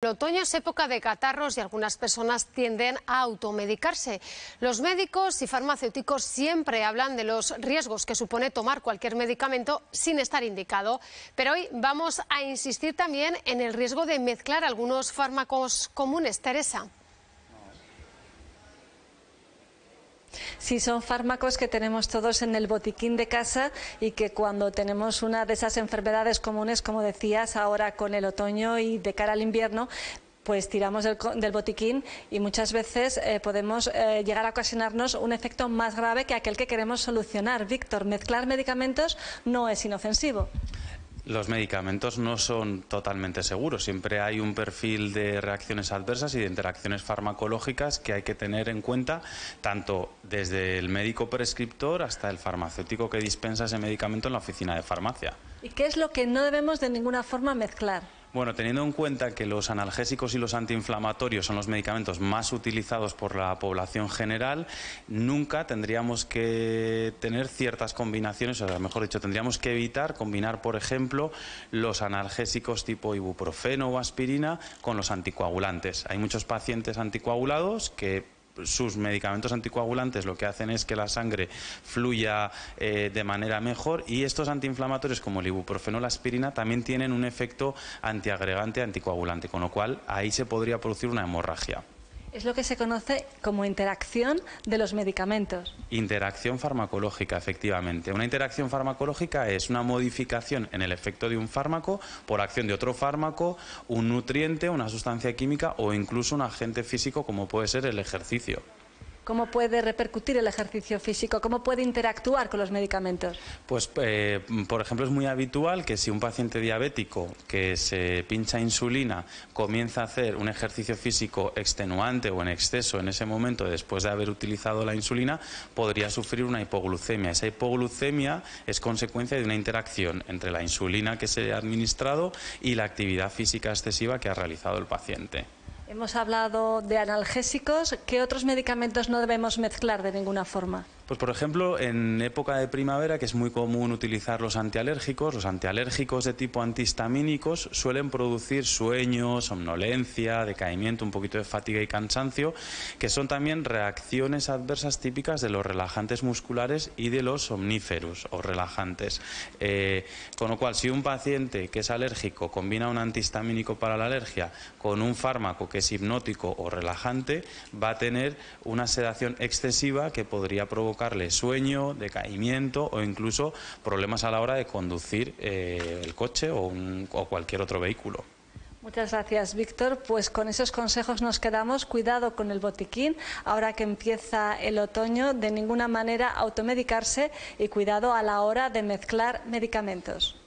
El otoño es época de catarros y algunas personas tienden a automedicarse. Los médicos y farmacéuticos siempre hablan de los riesgos que supone tomar cualquier medicamento sin estar indicado, pero hoy vamos a insistir también en el riesgo de mezclar algunos fármacos comunes. Teresa. Sí, son fármacos que tenemos todos en el botiquín de casa y que cuando tenemos una de esas enfermedades comunes, como decías, ahora con el otoño y de cara al invierno, pues tiramos del, botiquín y muchas veces eh, podemos eh, llegar a ocasionarnos un efecto más grave que aquel que queremos solucionar. Víctor, mezclar medicamentos no es inofensivo. Los medicamentos no son totalmente seguros. Siempre hay un perfil de reacciones adversas y de interacciones farmacológicas que hay que tener en cuenta, tanto desde el médico prescriptor hasta el farmacéutico que dispensa ese medicamento en la oficina de farmacia. ¿Y qué es lo que no debemos de ninguna forma mezclar? Bueno, teniendo en cuenta que los analgésicos y los antiinflamatorios son los medicamentos más utilizados por la población general, nunca tendríamos que tener ciertas combinaciones, o mejor dicho, tendríamos que evitar combinar, por ejemplo, los analgésicos tipo ibuprofeno o aspirina con los anticoagulantes. Hay muchos pacientes anticoagulados que sus medicamentos anticoagulantes lo que hacen es que la sangre fluya eh, de manera mejor y estos antiinflamatorios como el ibuprofeno, la aspirina, también tienen un efecto antiagregante, anticoagulante, con lo cual ahí se podría producir una hemorragia. Es lo que se conoce como interacción de los medicamentos. Interacción farmacológica, efectivamente. Una interacción farmacológica es una modificación en el efecto de un fármaco por acción de otro fármaco, un nutriente, una sustancia química o incluso un agente físico como puede ser el ejercicio. ¿Cómo puede repercutir el ejercicio físico? ¿Cómo puede interactuar con los medicamentos? Pues, eh, por ejemplo, es muy habitual que si un paciente diabético que se pincha insulina comienza a hacer un ejercicio físico extenuante o en exceso en ese momento después de haber utilizado la insulina, podría sufrir una hipoglucemia. Esa hipoglucemia es consecuencia de una interacción entre la insulina que se ha administrado y la actividad física excesiva que ha realizado el paciente. Hemos hablado de analgésicos. ¿Qué otros medicamentos no debemos mezclar de ninguna forma? Pues por ejemplo, en época de primavera, que es muy común utilizar los antialérgicos, los antialérgicos de tipo antihistamínicos suelen producir sueño, somnolencia, decaimiento, un poquito de fatiga y cansancio, que son también reacciones adversas típicas de los relajantes musculares y de los somníferos o relajantes. Eh, con lo cual, si un paciente que es alérgico combina un antihistamínico para la alergia con un fármaco que es hipnótico o relajante, va a tener una sedación excesiva que podría provocar sueño, decaimiento o incluso problemas a la hora de conducir eh, el coche o, o cualquier otro vehículo. Muchas gracias, Víctor. Pues con esos consejos nos quedamos. Cuidado con el botiquín. Ahora que empieza el otoño, de ninguna manera automedicarse y cuidado a la hora de mezclar medicamentos.